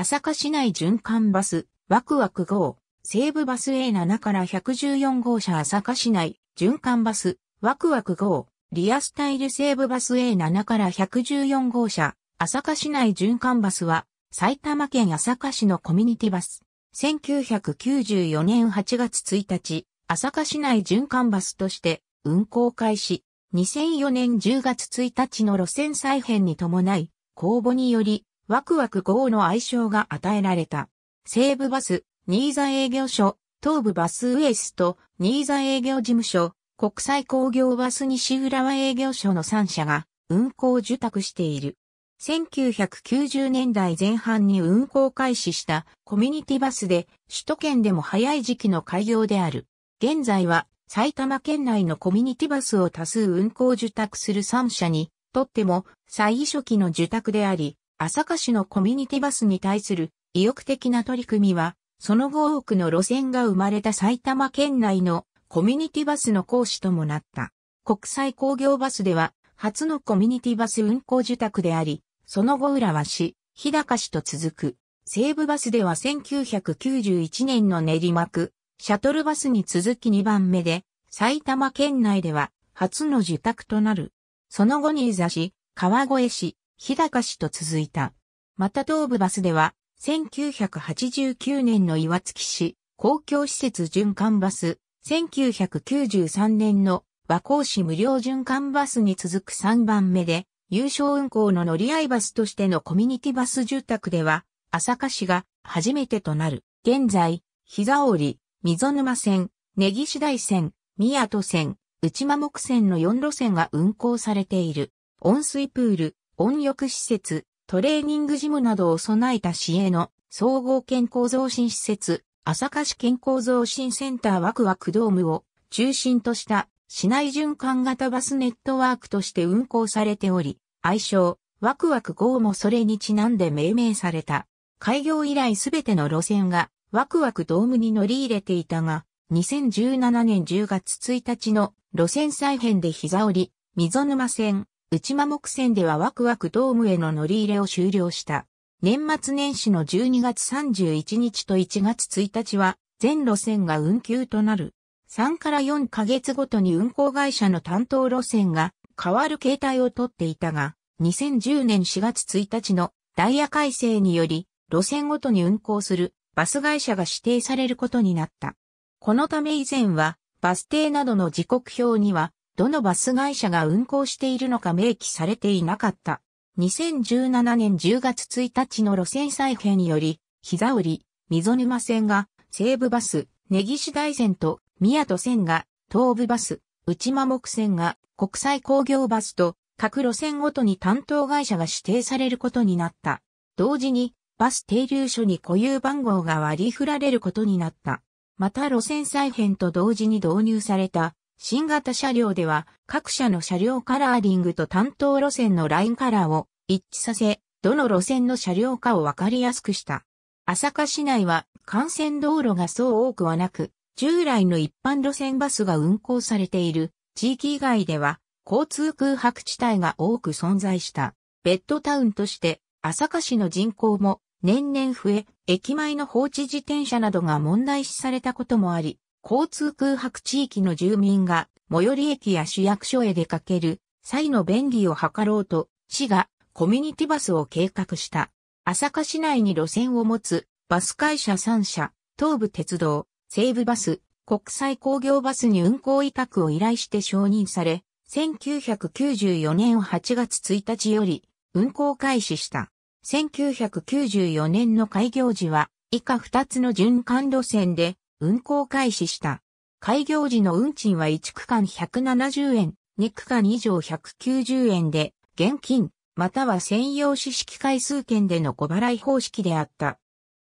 朝霞市内循環バス、ワクワク号、西部バス A7 から114号車朝霞市内、循環バス、ワクワク号、リアスタイル西部バス A7 から114号車、朝霞市内循環バスは、埼玉県朝霞市のコミュニティバス。1994年8月1日、朝霞市内循環バスとして運行開始。2004年10月1日の路線再編に伴い、公募によりワクワク号の愛称が与えられた。西部バス、新座営業所、東部バスウエスト、新座営業事務所、国際工業バス西浦和営業所の3社が運行受託している。1990年代前半に運行開始したコミュニティバスで首都圏でも早い時期の開業である。現在は埼玉県内のコミュニティバスを多数運行受託する3社にとっても最初期の受託であり、朝霞市のコミュニティバスに対する意欲的な取り組みは、その後多くの路線が生まれた埼玉県内のコミュニティバスの講師ともなった。国際工業バスでは、初のコミュニティバス運行受託であり、その後浦和市、日高市と続く。西武バスでは1991年の練馬区、シャトルバスに続き2番目で、埼玉県内では初の受託となる。その後に伊座市、川越市、日高市と続いた。また東武バスでは、1989年の岩月市、公共施設循環バス、1993年の和光市無料循環バスに続く3番目で、優勝運行の乗り合いバスとしてのコミュニティバス住宅では、朝霞市が初めてとなる。現在、膝折、溝沼線、根岸大線、宮戸線、内間木線の4路線が運行されている。温水プール、温浴施設、トレーニングジムなどを備えた市営の総合健康増進施設、朝霞市健康増進センターワクワクドームを中心とした市内循環型バスネットワークとして運行されており、愛称、ワクワク号もそれにちなんで命名された。開業以来すべての路線がワクワクドームに乗り入れていたが、2017年10月1日の路線再編で膝折り、溝沼線、内間木線ではワクワクドームへの乗り入れを終了した。年末年始の12月31日と1月1日は全路線が運休となる。3から4ヶ月ごとに運行会社の担当路線が変わる形態をとっていたが、2010年4月1日のダイヤ改正により、路線ごとに運行するバス会社が指定されることになった。このため以前は、バス停などの時刻表には、どのバス会社が運行しているのか明記されていなかった。2017年10月1日の路線再編により、膝折、溝沼線が西部バス、根岸大線と宮戸線が東武バス、内間木線が国際工業バスと各路線ごとに担当会社が指定されることになった。同時にバス停留所に固有番号が割り振られることになった。また路線再編と同時に導入された新型車両では各社の車両カラーリングと担当路線のラインカラーを一致させ、どの路線の車両かをわかりやすくした。朝霞市内は幹線道路がそう多くはなく、従来の一般路線バスが運行されている地域以外では交通空白地帯が多く存在した。ベッドタウンとして朝霞市の人口も年々増え、駅前の放置自転車などが問題視されたこともあり、交通空白地域の住民が最寄り駅や市役所へ出かける際の便利を図ろうと、市がコミュニティバスを計画した。朝霞市内に路線を持つバス会社3社、東武鉄道、西武バス、国際工業バスに運行委託を依頼して承認され、1994年8月1日より運行開始した。1994年の開業時は以下2つの循環路線で運行開始した。開業時の運賃は1区間170円、2区間以上190円で、現金、または専用指式回数券での小払い方式であった。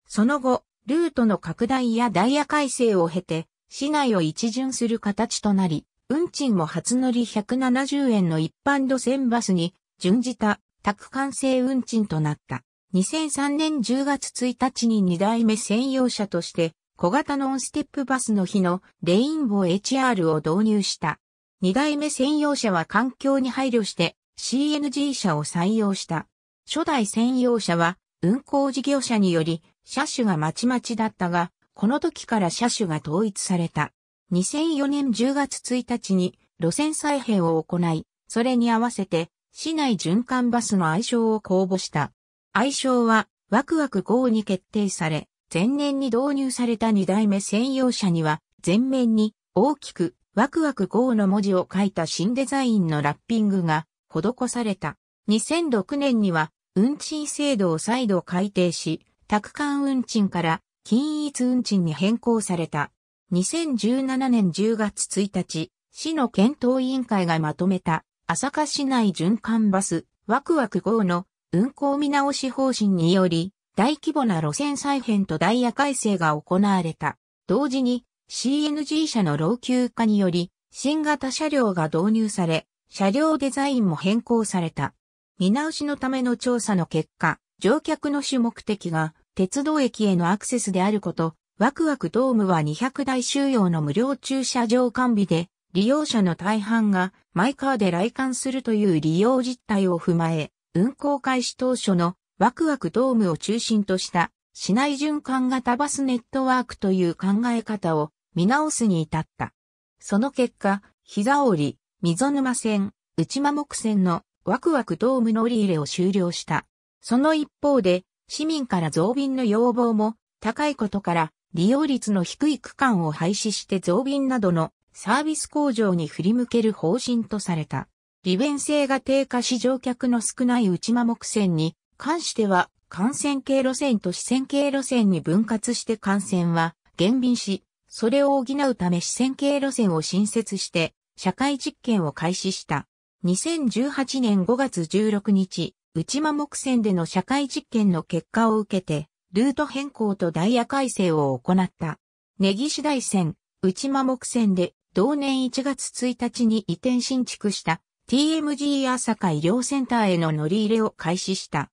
その後、ルートの拡大やダイヤ改正を経て、市内を一巡する形となり、運賃も初乗り170円の一般路線バスに準じた宅管制運賃となった。2003年10月1日に2代目専用車として小型ノンステップバスの日のレインボー HR を導入した。2代目専用車は環境に配慮して CNG 車を採用した。初代専用車は運行事業者により車種がまちまちだったが、この時から車種が統一された。2004年10月1日に路線再編を行い、それに合わせて市内循環バスの愛称を公募した。愛称はワクワク号に決定され、前年に導入された2代目専用車には、前面に大きくワクワク号の文字を書いた新デザインのラッピングが施された。2006年には運賃制度を再度改定し、宅間運賃から均一運賃に変更された。2017年10月1日、市の検討委員会がまとめた朝霞市内循環バスワクワク号の運行見直し方針により、大規模な路線再編とダイヤ改正が行われた。同時に CNG 車の老朽化により新型車両が導入され、車両デザインも変更された。見直しのための調査の結果、乗客の主目的が鉄道駅へのアクセスであること、ワクワクドームは200台収容の無料駐車場完備で、利用者の大半がマイカーで来館するという利用実態を踏まえ、運行開始当初のワクワクドームを中心とした市内循環型バスネットワークという考え方を見直すに至った。その結果、膝折、溝沼線、内間木線のワクワクドーム乗り入れを終了した。その一方で、市民から増便の要望も高いことから、利用率の低い区間を廃止して増便などのサービス向上に振り向ける方針とされた。利便性が低下し乗客の少ない内間木線に関しては、感染経路線と視線系路線に分割して感染は減便し、それを補うため視線系路線を新設して、社会実験を開始した。2018年5月16日、内間木線での社会実験の結果を受けて、ルート変更とダイヤ改正を行った。根岸大線、内間木線で、同年1月1日に移転新築した TMG 朝霞医療センターへの乗り入れを開始した。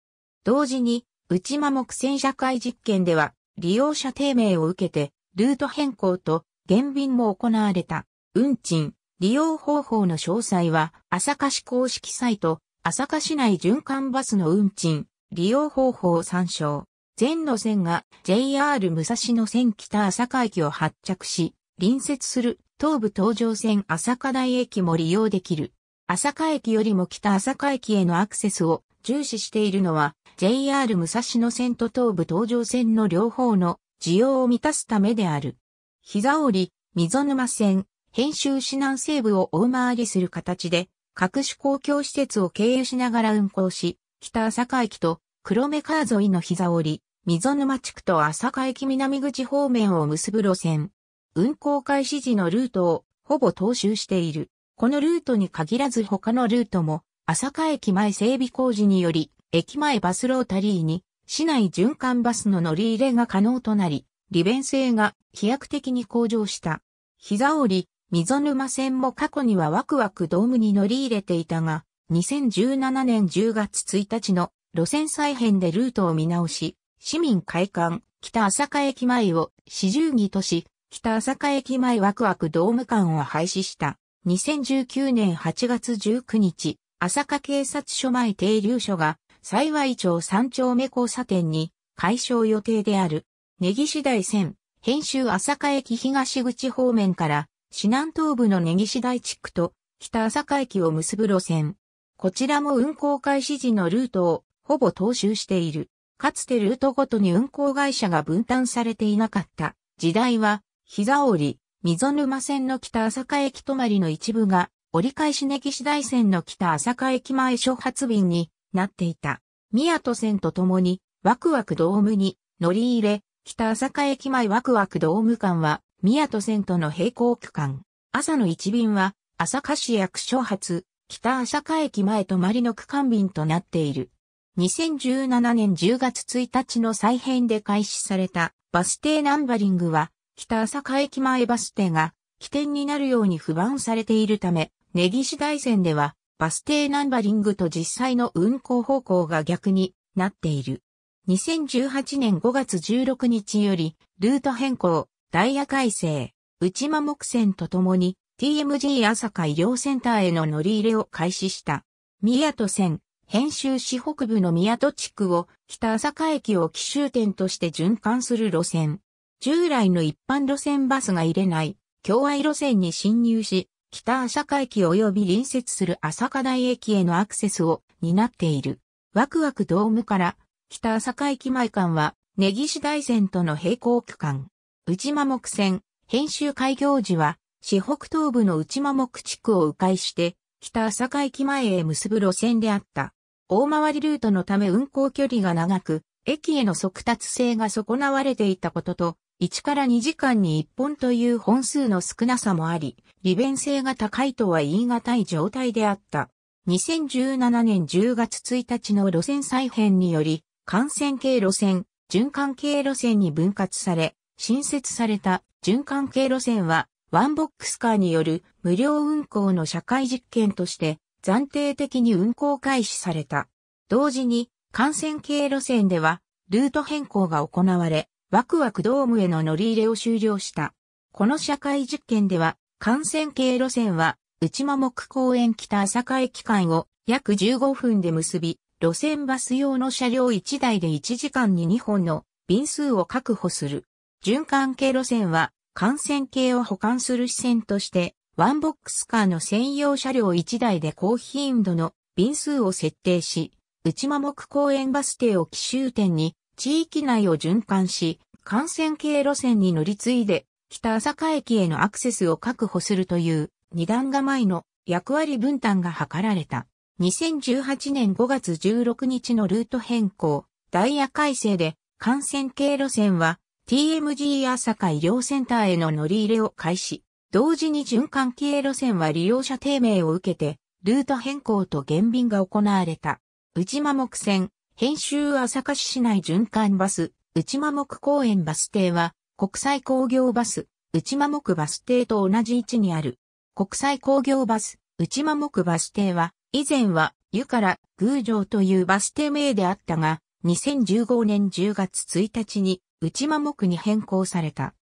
同時に、内間目線社会実験では、利用者低迷を受けて、ルート変更と減便も行われた。運賃、利用方法の詳細は、朝霞市公式サイト、朝霞市内循環バスの運賃、利用方法を参照。全路線が JR 武蔵野線北朝霞駅を発着し、隣接する東武東上線朝霞台駅も利用できる。朝霞駅よりも北朝霞駅へのアクセスを重視しているのは、JR 武蔵野線と東武東上線の両方の需要を満たすためである。膝折、溝沼線、編集市南西部を大回りする形で、各種公共施設を経由しながら運行し、北朝霞駅と黒目川沿いの膝折、溝沼地区と朝霞駅南口方面を結ぶ路線。運行開始時のルートをほぼ踏襲している。このルートに限らず他のルートも、朝霞駅前整備工事により駅前バスロータリーに、市内循環バスの乗り入れが可能となり、利便性が飛躍的に向上した。膝折、溝沼線も過去にはワクワクドームに乗り入れていたが、2017年10月1日の路線再編でルートを見直し、市民会館、北朝霞駅前を四十木とし、北朝霞駅前ワクワクドーム館を廃止した。2019年8月19日、朝霞警察署前停留所が幸い町三丁目交差点に解消予定である、根岸台線、編集朝霞駅東口方面から、市南東部の根岸台地区と北朝霞駅を結ぶ路線。こちらも運行開始時のルートをほぼ踏襲している。かつてルートごとに運行会社が分担されていなかった時代は、膝折、り、溝沼線の北朝霞駅止まりの一部が、折り返し根岸台線の北朝霞駅前初発便になっていた。宮戸線と共に、ワクワクドームに乗り入れ、北朝霞駅前ワクワクドーム間は、宮戸線との並行区間。朝の一便は、朝霞市役所発、北朝霞駅前泊まりの区間便となっている。2017年10月1日の再編で開始されたバス停ナンバリングは、北朝霞駅前バス停が起点になるように不安されているため、根岸大線ではバス停ナンバリングと実際の運行方向が逆になっている。2018年5月16日より、ルート変更、ダイヤ改正、内間目線とともに、TMG 朝霞医療センターへの乗り入れを開始した。宮戸線、編集市北部の宮戸地区を北朝霞駅を奇襲点として循環する路線。従来の一般路線バスが入れない、共愛路線に侵入し、北朝霞駅及び隣接する朝霞台駅へのアクセスを担っている。ワクワクドームから北朝霞駅前間は根岸大線との並行区間。内間木線、編集開業時は市北東部の内間木地区を迂回して北朝霞駅前へ結ぶ路線であった。大回りルートのため運行距離が長く、駅への速達性が損なわれていたことと、1から2時間に1本という本数の少なさもあり、利便性が高いとは言い難い状態であった。2017年10月1日の路線再編により、幹線系路線、循環系路線に分割され、新設された循環系路線は、ワンボックスカーによる無料運行の社会実験として、暫定的に運行開始された。同時に、幹線系路線では、ルート変更が行われ、ワクワクドームへの乗り入れを終了した。この社会実験では、幹線経路線は、内間木公園北朝霞駅間を約15分で結び、路線バス用の車両1台で1時間に2本の便数を確保する。循環系路線は、幹線系を保管する支線として、ワンボックスカーの専用車両1台で高頻度の便数を設定し、内間木公園バス停を奇襲点に地域内を循環し、幹線経路線に乗り継いで、北朝霞駅へのアクセスを確保するという二段構えの役割分担が図られた。2018年5月16日のルート変更、ダイヤ改正で幹線経路線は TMG 朝霞医療センターへの乗り入れを開始。同時に循環経路線は利用者低迷を受けて、ルート変更と減便が行われた。内間木線、編集朝霞市内循環バス、内間木公園バス停は、国際工業バス、内間木バス停と同じ位置にある。国際工業バス、内間木バス停は、以前は、湯から宮城というバス停名であったが、2015年10月1日に内間木に変更された。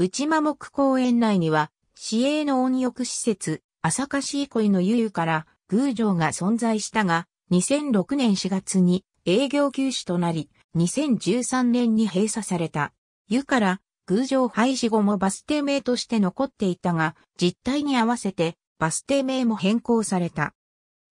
内間木公園内には、市営の温浴施設、朝霞市憩の湯湯から宮城が存在したが、2006年4月に営業休止となり、2013年に閉鎖された。湯から空像廃止後もバス停名として残っていたが、実態に合わせてバス停名も変更された。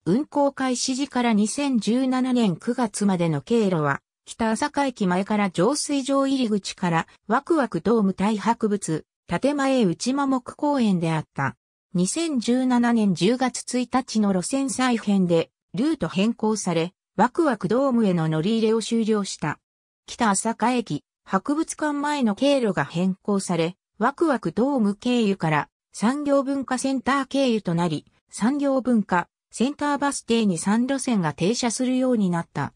運行開始時から2017年9月までの経路は、北朝霞駅前から浄水場入り口からワクワクドーム大博物、建前内間木公園であった。2017年10月1日の路線再編でルート変更され、ワクワクドームへの乗り入れを終了した。北朝霞駅、博物館前の経路が変更され、ワクワクドーム経由から産業文化センター経由となり、産業文化センターバス停に3路線が停車するようになった。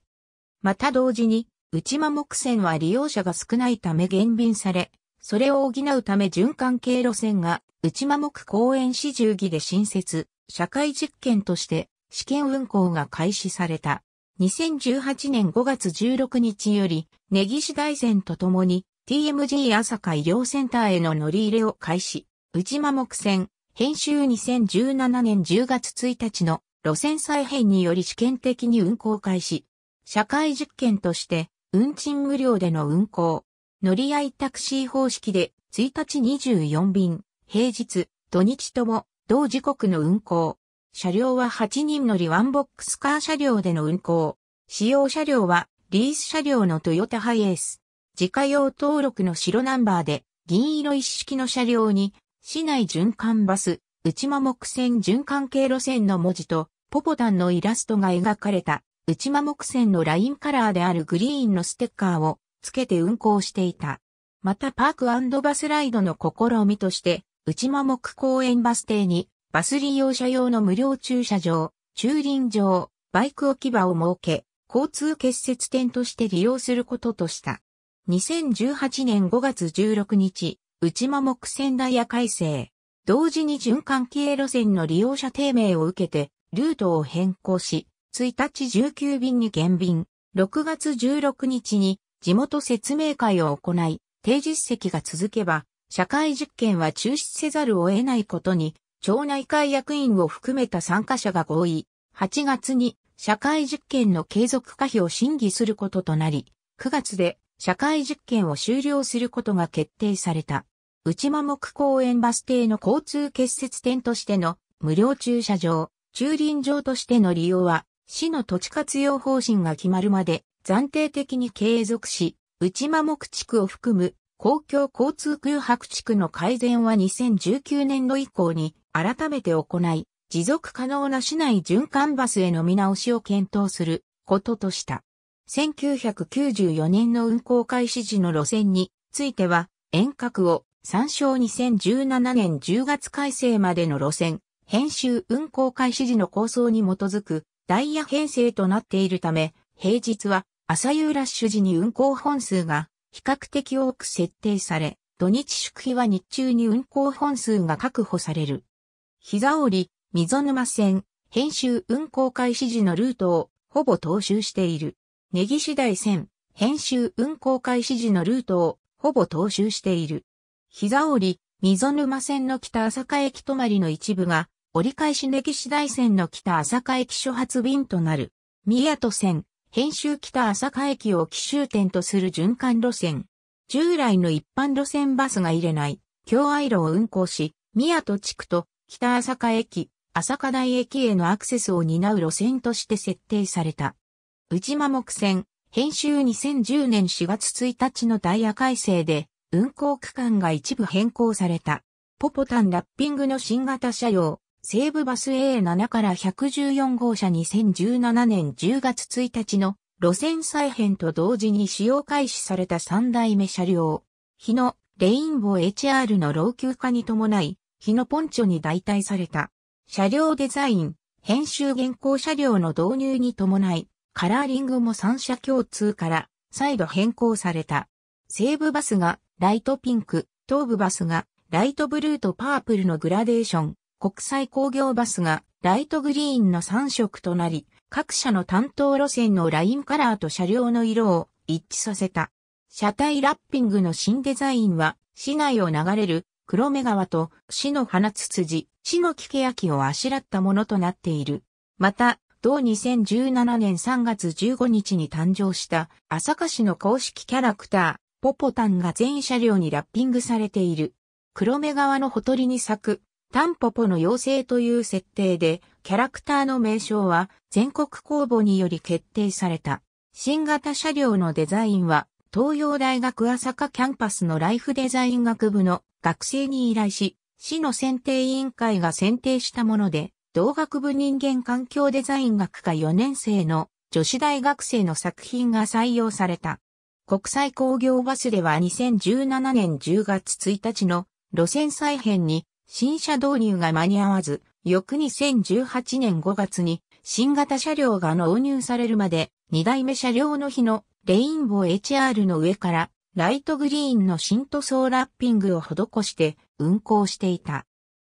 また同時に、内間木線は利用者が少ないため減便され、それを補うため循環経路線が内間木公園市住儀で新設、社会実験として試験運行が開始された。2018年5月16日より、根岸大膳とともに、TMG 朝霞医療センターへの乗り入れを開始、内間目線、編集2017年10月1日の路線再編により試験的に運行開始、社会実験として、運賃無料での運行、乗り合いタクシー方式で、1日24便、平日、土日とも、同時刻の運行、車両は8人乗りワンボックスカー車両での運行。使用車両はリース車両のトヨタハイエース。自家用登録の白ナンバーで銀色一式の車両に市内循環バス、内間目線循環系路線の文字とポポタンのイラストが描かれた内間目線のラインカラーであるグリーンのステッカーをつけて運行していた。またパークバスライドの試みとして内間目公園バス停にバス利用者用の無料駐車場、駐輪場、バイク置き場を設け、交通結節点として利用することとした。2018年5月16日、内間木線ダイヤ改正。同時に循環経路線の利用者低迷を受けて、ルートを変更し、1日19便に減便。6月16日に地元説明会を行い、低実績が続けば、社会実験は中止せざるを得ないことに町内会役員を含めた参加者が合意、8月に社会実験の継続可否を審議することとなり、9月で社会実験を終了することが決定された。内間木公園バス停の交通結節点としての無料駐車場、駐輪場としての利用は、市の土地活用方針が決まるまで暫定的に継続し、内間木地区を含む公共交通空白地区の改善は2019年度以降に改めて行い、持続可能な市内循環バスへの見直しを検討することとした。1994年の運行開始時の路線については、遠隔を参照2017年10月改正までの路線、編集運行開始時の構想に基づくダイヤ編成となっているため、平日は朝夕ラッシュ時に運行本数が比較的多く設定され、土日祝日は日中に運行本数が確保される。膝折、り、溝沼線、編集運行開始時のルートをほぼ踏襲している。ネギ次第線、編集運行開始時のルートをほぼ踏襲している。膝折、り、溝沼線の北朝霞駅止まりの一部が折り返しネギ次第線の北朝霞駅初発便となる。宮戸線、編集北朝霞駅を奇襲点とする循環路線。従来の一般路線バスが入れない、京愛路を運行し、宮戸地区と北朝霞駅、朝霞台駅へのアクセスを担う路線として設定された。内間目線、編集2010年4月1日のダイヤ改正で、運行区間が一部変更された。ポポタンラッピングの新型車両、西武バス A7 から114号車2017年10月1日の路線再編と同時に使用開始された3代目車両。日野レインボー HR の老朽化に伴い、日野ポンチョに代替された。車両デザイン、編集現行車両の導入に伴い、カラーリングも3社共通から再度変更された。西武バスがライトピンク、東武バスがライトブルーとパープルのグラデーション、国際工業バスがライトグリーンの3色となり、各社の担当路線のラインカラーと車両の色を一致させた。車体ラッピングの新デザインは、市内を流れる黒目川と市の花つつじ、市の木きをあしらったものとなっている。また、同2017年3月15日に誕生した朝霞市の公式キャラクター、ポポタンが全車両にラッピングされている。黒目川のほとりに咲くタンポポの妖精という設定で、キャラクターの名称は全国公募により決定された。新型車両のデザインは、東洋大学朝霞キャンパスのライフデザイン学部の学生に依頼し、市の選定委員会が選定したもので、同学部人間環境デザイン学科4年生の女子大学生の作品が採用された。国際工業バスでは2017年10月1日の路線再編に新車導入が間に合わず、翌2018年5月に新型車両が納入されるまで、2代目車両の日のレインボー HR の上からライトグリーンの新塗装ラッピングを施して運行していた。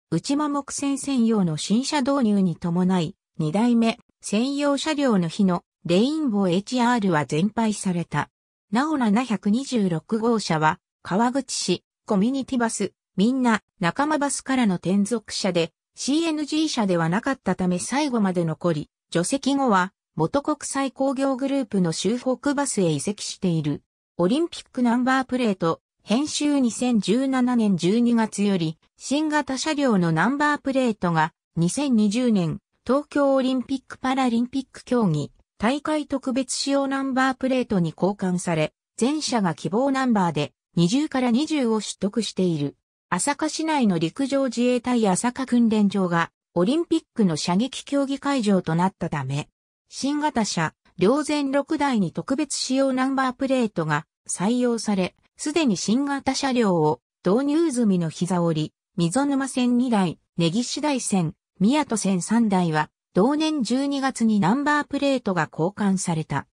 内間木線専用の新車導入に伴い、2代目専用車両の日のレインボー HR は全廃された。なお726号車は川口市コミュニティバスみんな仲間バスからの転属者で CNG 車ではなかったため最後まで残り、除籍後は元国際工業グループの州北バスへ移籍している。オリンピックナンバープレート、編集2017年12月より、新型車両のナンバープレートが、2020年、東京オリンピック・パラリンピック競技、大会特別仕様ナンバープレートに交換され、全車が希望ナンバーで、20から20を取得している。朝霞市内の陸上自衛隊朝霞訓練場がオリンピックの射撃競技会場となったため、新型車、両前6台に特別仕様ナンバープレートが採用され、すでに新型車両を導入済みの膝折、り、溝沼線2台、根岸台線、宮戸線3台は、同年12月にナンバープレートが交換された。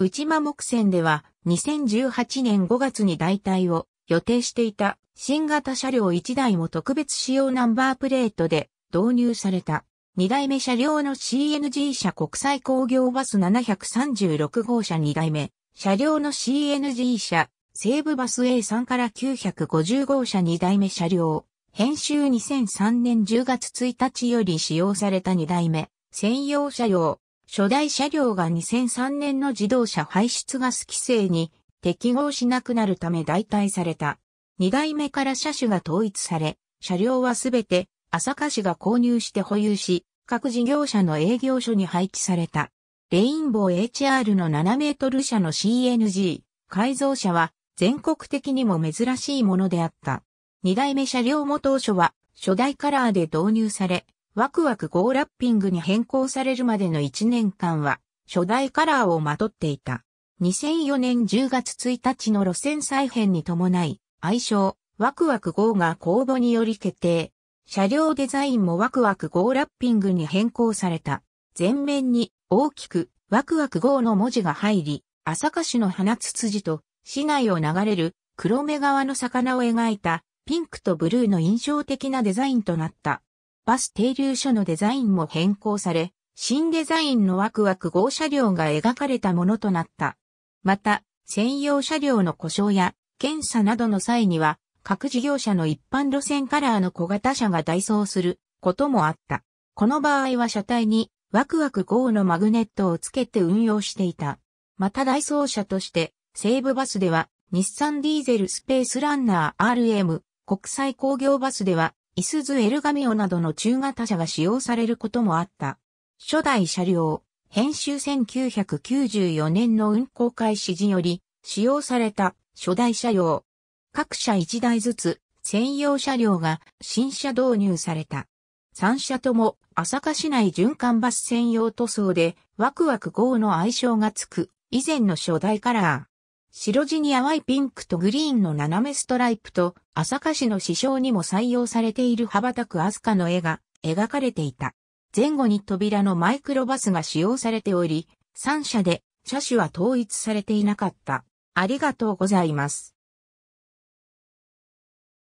内間木線では、2018年5月に代替を予定していた新型車両1台も特別仕様ナンバープレートで導入された。2代目車両の CNG 車国際工業バス736号車2代目、車両の CNG 車西部バス A3 から950号車2代目車両、編集2003年10月1日より使用された2代目、専用車両、初代車両が2003年の自動車排出ガス規制に適合しなくなるため代替された。2代目から車種が統一され、車両はすべて朝霞市が購入して保有し、各事業者の営業所に配置された。レインボー HR の7メートル車の CNG、改造車は全国的にも珍しいものであった。2代目車両も当初は初代カラーで導入され、ワクワクゴーラッピングに変更されるまでの1年間は、初代カラーをまとっていた。2004年10月1日の路線再編に伴い、愛称、ワクワク号が公募により決定。車両デザインもワクワク号ラッピングに変更された。前面に大きくワクワク号の文字が入り、朝霞市の花つつじと市内を流れる黒目川の魚を描いたピンクとブルーの印象的なデザインとなった。バス停留所のデザインも変更され、新デザインのワクワク号車両が描かれたものとなった。また、専用車両の故障や検査などの際には、各事業者の一般路線カラーの小型車が代走することもあった。この場合は車体にワクワク号のマグネットをつけて運用していた。また代走車として、西武バスでは、日産ディーゼルスペースランナー RM、国際工業バスでは、イスズエルガミオなどの中型車が使用されることもあった。初代車両、編集1994年の運行開始時より使用された初代車用。各社1台ずつ専用車両が新車導入された。3車とも朝霞市内循環バス専用塗装でワクワク号の愛称がつく以前の初代カラー。白地に淡いピンクとグリーンの斜めストライプと朝霞市の市章にも採用されている羽ばたくアスカの絵が描かれていた。前後に扉のマイクロバスが使用されており、3車で車種は統一されていなかった。ありがとうございます。